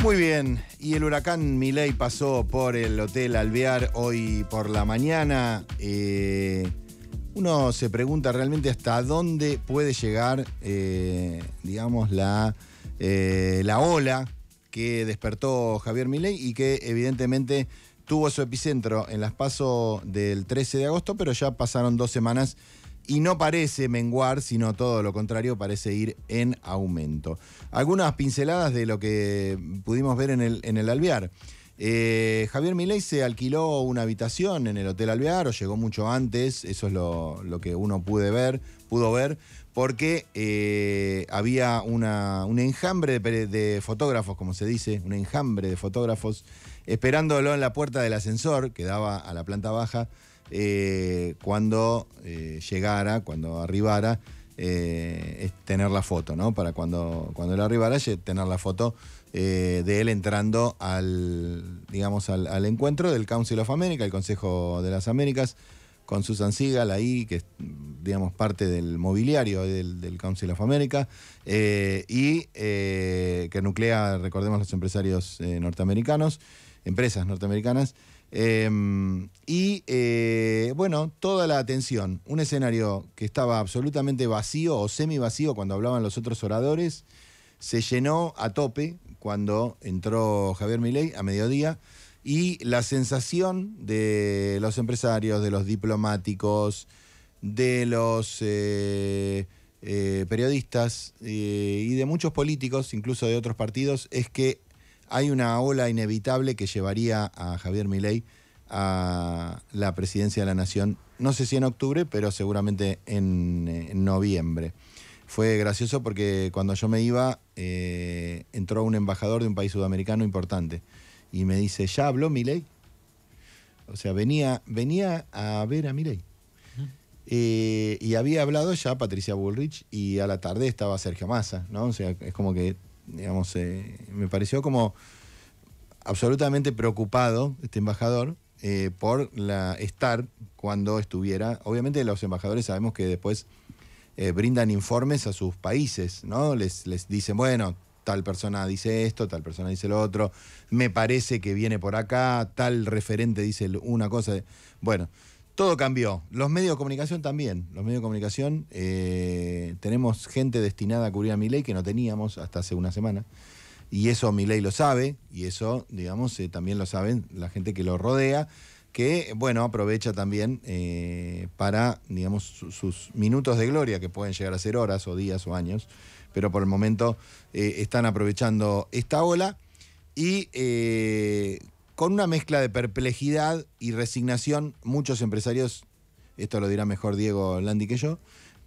Muy bien, y el huracán Milei pasó por el Hotel Alvear hoy por la mañana. Eh, uno se pregunta realmente hasta dónde puede llegar, eh, digamos, la, eh, la ola que despertó Javier Milei y que evidentemente tuvo su epicentro en las pasos del 13 de agosto, pero ya pasaron dos semanas y no parece menguar, sino todo lo contrario, parece ir en aumento. Algunas pinceladas de lo que pudimos ver en el, en el alvear. Eh, Javier Milei se alquiló una habitación en el Hotel Alvear o llegó mucho antes, eso es lo, que uno pude ver, pudo ver, porque eh, había una, un enjambre de, de, fotógrafos, como se dice, un enjambre de fotógrafos esperándolo en la puerta del ascensor que daba a la planta baja eh, cuando eh, llegara, cuando arribara, eh, es tener la foto, ¿no? Para cuando, cuando él arribara, tener la foto de él entrando al, digamos, al, encuentro del Council of America, el Consejo de las Américas, con Susan Seagal ahí, que es, digamos, parte del mobiliario del Council of America, y que nuclea, recordemos, los empresarios norteamericanos empresas norteamericanas. Em, y eh, bueno, toda la atención, un escenario que estaba absolutamente vacío o semi vacío cuando hablaban los otros oradores, se llenó a tope cuando entró Javier Milei a mediodía y la sensación de los empresarios, de los diplomáticos, de los eh, eh, periodistas y de muchos políticos, incluso de otros partidos, es que hay una ola inevitable que llevaría a Javier Milei a la presidencia de la Nación, no sé si en octubre, pero seguramente en, eh, noviembre. Fue gracioso porque cuando yo me iba, eh, entró un embajador de un país sudamericano importante y me dice, ¿ya habló Milei? O sea, venía, venía a ver a Milei. Eh, y había hablado ya Patricia Bullrich y a la tarde estaba Sergio Massa, ¿no? O sea, es como que Digamos, eh, me pareció como absolutamente preocupado este embajador eh, por la estar cuando estuviera. Obviamente los embajadores sabemos que después eh, brindan informes a sus países, ¿no? Les, les dicen, bueno, tal persona dice esto, tal persona dice lo otro, me parece que viene por acá, tal referente dice una cosa. Bueno, todo cambió. Los medios de comunicación también. Los medios de comunicación eh, tenemos gente destinada a cubrir a mi que no teníamos hasta hace una semana. Y eso mi lo sabe, y eso, digamos, eh, también lo saben la gente que lo rodea, que, bueno, aprovecha también eh, para, digamos, sus minutos de gloria, que pueden llegar a ser horas o días o años, pero por el momento están aprovechando esta ola. Y con una mezcla de perplejidad y resignación. Muchos empresarios, esto lo dirá mejor Diego Landi que yo,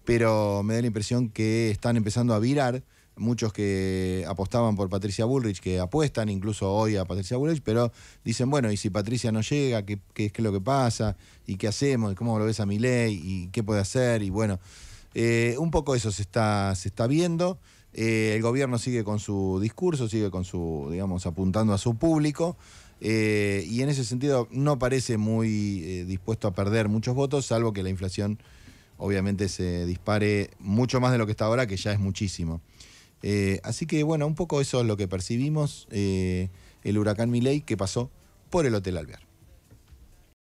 pero me da la impresión que están empezando a virar. Muchos que apostaban por Patricia Bullrich, que apuestan incluso hoy a Patricia Bullrich, pero dicen, bueno, ¿y si Patricia no llega? ¿Qué, es lo que pasa? ¿Y qué hacemos? ¿Cómo lo ves a mi ley? ¿Y qué puede hacer? Y bueno, eh, un poco eso se está, se está viendo. Eh, el gobierno sigue con su discurso, sigue con su, digamos, apuntando a su público. Eh, y en ese sentido no parece muy eh, dispuesto a perder muchos votos, salvo que la inflación obviamente se dispare mucho más de lo que está ahora, que ya es muchísimo. así que bueno, un poco eso es lo que percibimos, el huracán Miley que pasó por el Hotel Alvear.